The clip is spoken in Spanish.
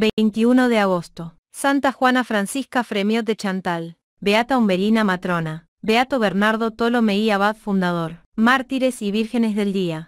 21 de agosto. Santa Juana Francisca Fremiot de Chantal. Beata Umberina Matrona. Beato Bernardo Tolomei Abad Fundador. Mártires y Vírgenes del Día.